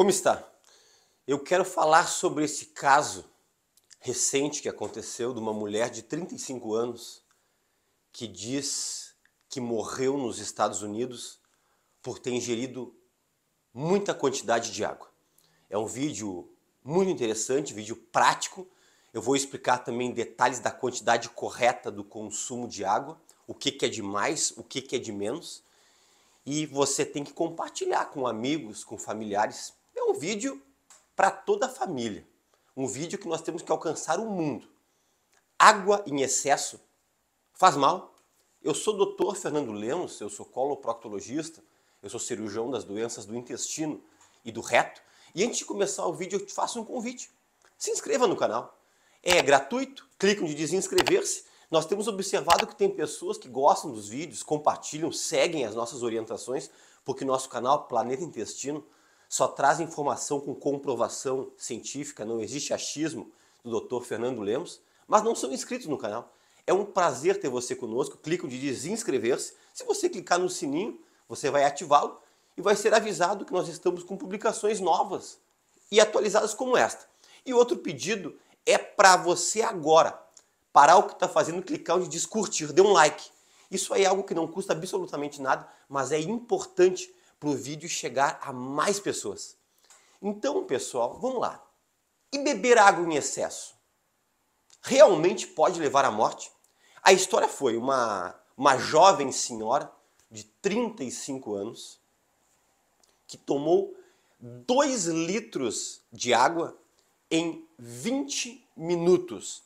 Como está? Eu quero falar sobre esse caso recente que aconteceu de uma mulher de 35 anos que diz que morreu nos Estados Unidos por ter ingerido muita quantidade de água. É um vídeo muito interessante, vídeo prático. Eu vou explicar também detalhes da quantidade correta do consumo de água, o que, é de mais, o que, que é de menos. E você tem que compartilhar com amigos, com familiares, um vídeo para toda a família. Um vídeo que nós temos que alcançar o mundo. Água em excesso faz mal. Eu sou doutor Fernando Lemos, eu sou coloproctologista, eu sou cirurgião das doenças do intestino e do reto. E antes de começar o vídeo, eu te faço um convite. Se inscreva no canal. É gratuito, clique onde diz inscrever-se. Nós temos observado que tem pessoas que gostam dos vídeos, compartilham, seguem as nossas orientações, porque nosso canal Planeta Intestino só traz informação com comprovação científica, não existe achismo do Dr. Fernando Lemos, mas não são inscritos no canal. É um prazer ter você conosco. Clique onde diz inscrever-se. Se você clicar no sininho, você vai ativá-lo e vai ser avisado que nós estamos com publicações novas e atualizadas como esta. E outro pedido é para você agora parar o que está fazendo, clicar onde diz curtir, dê um like. Isso aí é algo que não custa absolutamente nada, mas é importante para o vídeo chegar a mais pessoas. Então, pessoal, vamos lá. E beber água em excesso realmente pode levar à morte? A história foi uma, uma jovem senhora de 35 anos que tomou 2 litros de água em 20 minutos.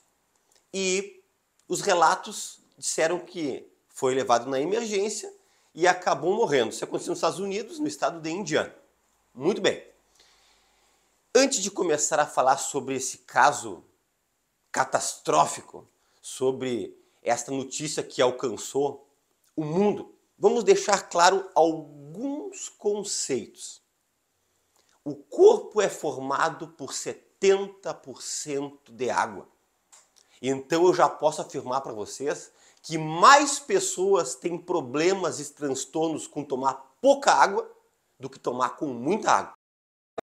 E os relatos disseram que foi levado na emergência e acabou morrendo. Isso aconteceu nos Estados Unidos, no estado de Indiana. Muito bem. Antes de começar a falar sobre esse caso catastrófico, sobre esta notícia que alcançou o mundo, vamos deixar claro alguns conceitos. O corpo é formado por 70% de água. Então eu já posso afirmar para vocês que mais pessoas têm problemas e transtornos com tomar pouca água do que tomar com muita água.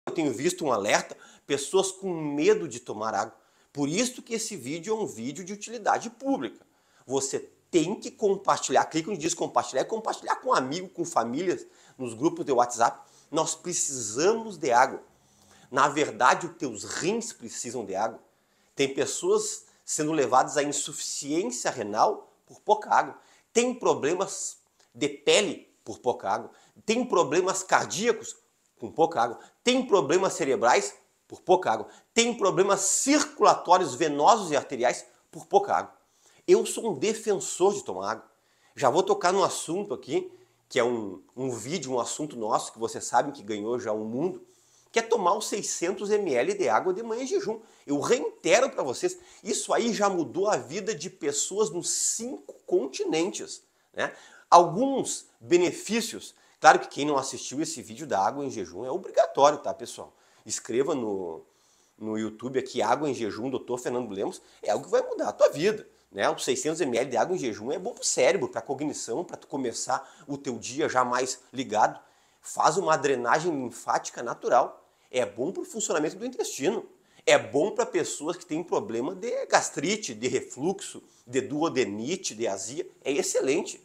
Eu tenho visto um alerta, pessoas com medo de tomar água. Por isso que esse vídeo é um vídeo de utilidade pública. Você tem que compartilhar, clica onde diz compartilhar, compartilhar com amigo, com famílias, nos grupos de WhatsApp. Nós precisamos de água. Na verdade, os teus rins precisam de água. Tem pessoas sendo levadas à insuficiência renal por pouca água, tem problemas de pele por pouca água, tem problemas cardíacos com pouca água, tem problemas cerebrais por pouca água, tem problemas circulatórios venosos e arteriais por pouca água. Eu sou um defensor de tomar água. Já vou tocar num assunto aqui, que é um, um vídeo, um assunto nosso, que vocês sabem que ganhou já o um mundo, que é tomar os 600 ml de água de manhã em jejum. Eu reitero para vocês, isso aí já mudou a vida de pessoas nos cinco continentes. Né? Alguns benefícios, claro que quem não assistiu esse vídeo da água em jejum é obrigatório, tá pessoal? Escreva no, no YouTube aqui, água em jejum, doutor Fernando Lemos, é algo que vai mudar a tua vida. Né? Os 600 ml de água em jejum é bom para o cérebro, para a cognição, para tu começar o teu dia já mais ligado. Faz uma drenagem linfática natural. É bom para o funcionamento do intestino. É bom para pessoas que têm problema de gastrite, de refluxo, de duodenite, de azia. É excelente.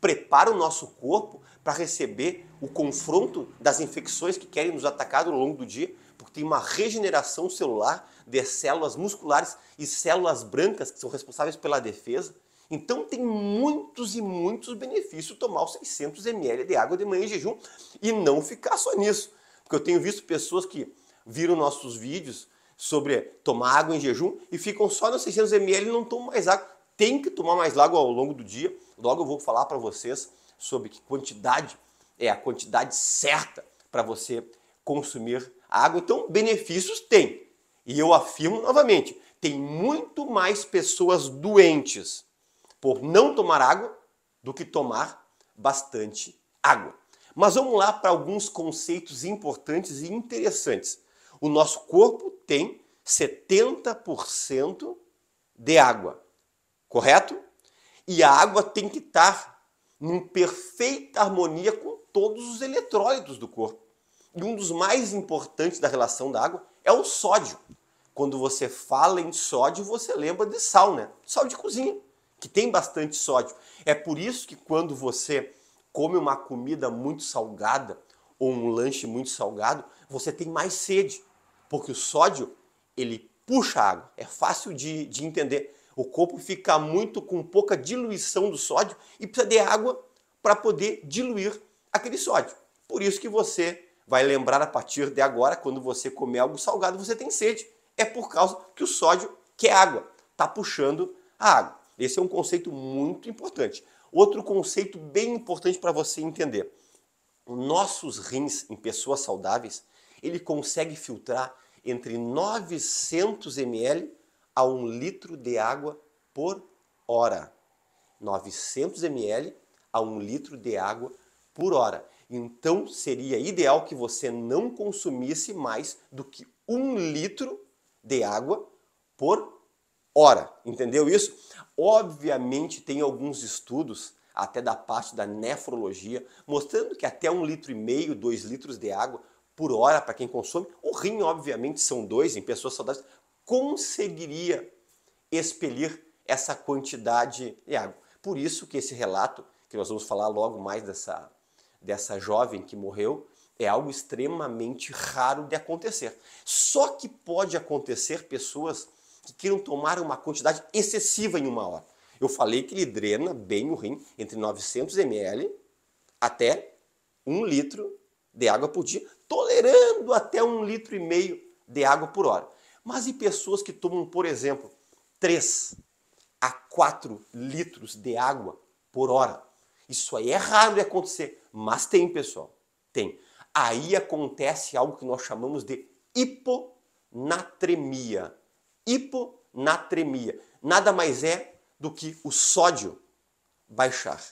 Prepara o nosso corpo para receber o confronto das infecções que querem nos atacar ao longo do dia, porque tem uma regeneração celular de células musculares e células brancas que são responsáveis pela defesa. Então tem muitos e muitos benefícios tomar os 600 ml de água de manhã em jejum e não ficar só nisso. Porque eu tenho visto pessoas que viram nossos vídeos sobre tomar água em jejum e ficam só nos 600 ml e não tomam mais água. Tem que tomar mais água ao longo do dia. Logo eu vou falar para vocês sobre que quantidade é a quantidade certa para você consumir água. Então, benefícios tem. E eu afirmo novamente, tem muito mais pessoas doentes por não tomar água do que tomar bastante água. Mas vamos lá para alguns conceitos importantes e interessantes. O nosso corpo tem 70% de água, correto? E a água tem que estar em perfeita harmonia com todos os eletrólitos do corpo. E um dos mais importantes da relação da água é o sódio. Quando você fala em sódio, você lembra de sal, né? Sal de cozinha, que tem bastante sódio. É por isso que quando você come uma comida muito salgada ou um lanche muito salgado, você tem mais sede, porque o sódio ele puxa a água. É fácil de, de entender. O corpo fica muito com pouca diluição do sódio e precisa de água para poder diluir aquele sódio. Por isso que você vai lembrar a partir de agora, quando você comer algo salgado, você tem sede. É por causa que o sódio, que é água, está puxando a água. Esse é um conceito muito importante. Outro conceito bem importante para você entender. Nossos rins em pessoas saudáveis, ele consegue filtrar entre 900 ml a 1 litro de água por hora. 900 ml a 1 litro de água por hora. Então seria ideal que você não consumisse mais do que 1 litro de água por Ora, entendeu isso? Obviamente tem alguns estudos, até da parte da nefrologia, mostrando que até um litro e meio, dois litros de água por hora para quem consome, o rim obviamente são dois em pessoas saudáveis, conseguiria expelir essa quantidade de água. Por isso que esse relato, que nós vamos falar logo mais dessa, dessa jovem que morreu, é algo extremamente raro de acontecer. Só que pode acontecer pessoas que queiram tomar uma quantidade excessiva em uma hora. Eu falei que ele drena bem o rim entre 900 ml até 1 litro de água por dia, tolerando até 1 litro e meio de água por hora. Mas e pessoas que tomam, por exemplo, 3 a 4 litros de água por hora? Isso aí é raro de acontecer, mas tem, pessoal. Tem. Aí acontece algo que nós chamamos de hiponatremia hiponatremia. Nada mais é do que o sódio baixar.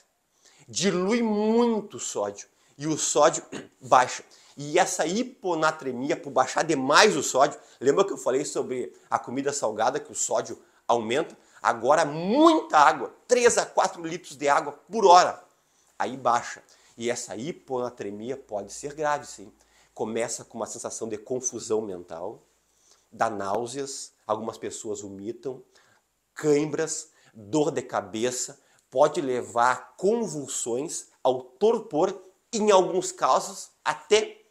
Dilui muito o sódio e o sódio baixa. E essa hiponatremia, por baixar demais o sódio, lembra que eu falei sobre a comida salgada, que o sódio aumenta? Agora, muita água, 3 a 4 litros de água por hora, aí baixa. E essa hiponatremia pode ser grave, sim. Começa com uma sensação de confusão mental, dá náuseas, algumas pessoas vomitam, cãibras, dor de cabeça, pode levar a convulsões, ao torpor e, em alguns casos, até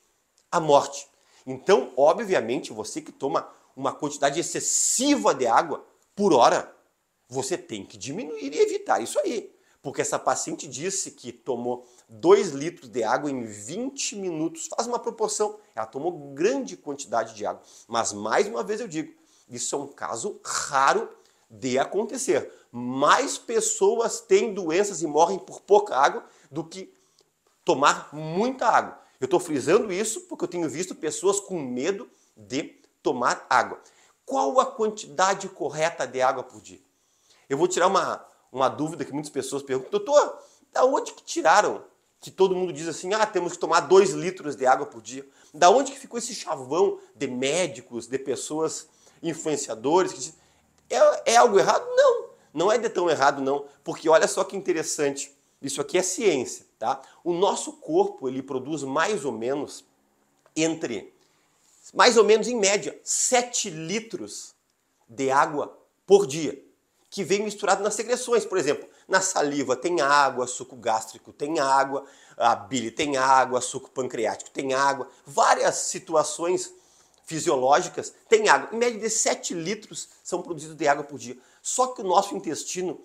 a morte. Então, obviamente, você que toma uma quantidade excessiva de água por hora, você tem que diminuir e evitar isso aí porque essa paciente disse que tomou 2 litros de água em 20 minutos. Faz uma proporção, ela tomou grande quantidade de água. Mas mais uma vez eu digo, isso é um caso raro de acontecer. Mais pessoas têm doenças e morrem por pouca água do que tomar muita água. Eu estou frisando isso porque eu tenho visto pessoas com medo de tomar água. Qual a quantidade correta de água por dia? Eu vou tirar uma, uma dúvida que muitas pessoas perguntam, doutor, da onde que tiraram? Que todo mundo diz assim, ah, temos que tomar dois litros de água por dia. Da onde que ficou esse chavão de médicos, de pessoas influenciadores? Que é, é algo errado? Não, não é de tão errado não, porque olha só que interessante, isso aqui é ciência, tá? O nosso corpo, ele produz mais ou menos entre, mais ou menos em média, 7 litros de água por dia que vem misturado nas secreções. Por exemplo, na saliva tem água, suco gástrico tem água, a bile tem água, suco pancreático tem água. Várias situações fisiológicas tem água. Em média de 7 litros são produzidos de água por dia. Só que o nosso intestino,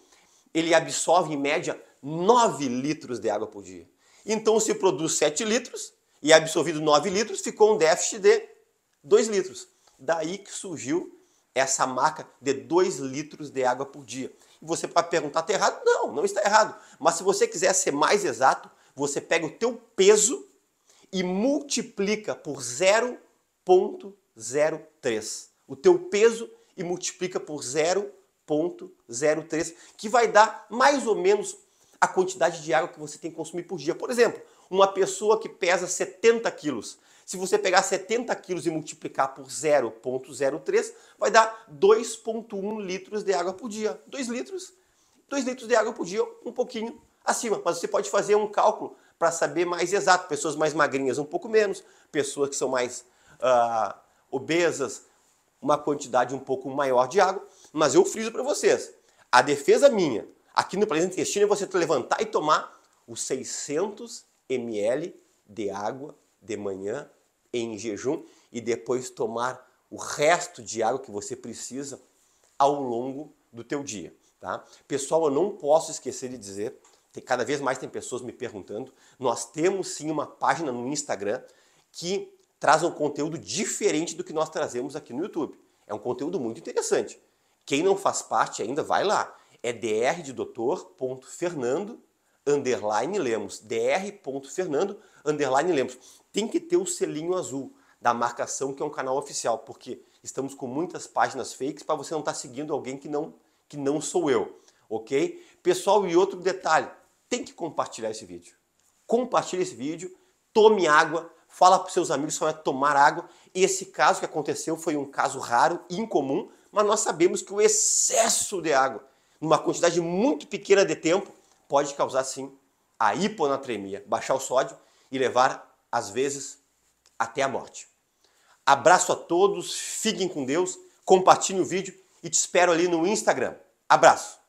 ele absorve em média 9 litros de água por dia. Então se produz 7 litros e é absorvido 9 litros, ficou um déficit de 2 litros. Daí que surgiu essa marca de 2 litros de água por dia. E você pode perguntar, está errado? Não, não está errado. Mas se você quiser ser mais exato, você pega o teu peso e multiplica por 0.03. O teu peso e multiplica por 0.03, que vai dar mais ou menos a quantidade de água que você tem que consumir por dia. Por exemplo, uma pessoa que pesa 70 quilos, se você pegar 70 quilos e multiplicar por 0,03, vai dar 2,1 litros de água por dia. 2 litros, 2 litros de água por dia, um pouquinho acima. Mas você pode fazer um cálculo para saber mais exato. Pessoas mais magrinhas, um pouco menos. Pessoas que são mais uh, obesas, uma quantidade um pouco maior de água. Mas eu friso para vocês. A defesa minha, aqui no planeta intestino, é você levantar e tomar os 600 ml de água de manhã em jejum e depois tomar o resto de água que você precisa ao longo do teu dia, tá? Pessoal, eu não posso esquecer de dizer, tem, cada vez mais tem pessoas me perguntando, nós temos sim uma página no Instagram que traz um conteúdo diferente do que nós trazemos aqui no YouTube. É um conteúdo muito interessante. Quem não faz parte ainda, vai lá. É dr de doutor Fernando underline Lemos, dr.fernando, underline Lemos. Tem que ter o selinho azul da marcação que é um canal oficial, porque estamos com muitas páginas fakes para você não estar tá seguindo alguém que não, que não sou eu, ok? Pessoal, e outro detalhe, tem que compartilhar esse vídeo. Compartilhe esse vídeo, tome água, fala para seus amigos só é tomar água. Esse caso que aconteceu foi um caso raro, incomum, mas nós sabemos que o excesso de água, numa quantidade muito pequena de tempo, pode causar sim a hiponatremia, baixar o sódio e levar às vezes até a morte. Abraço a todos, fiquem com Deus, compartilhe o vídeo e te espero ali no Instagram. Abraço!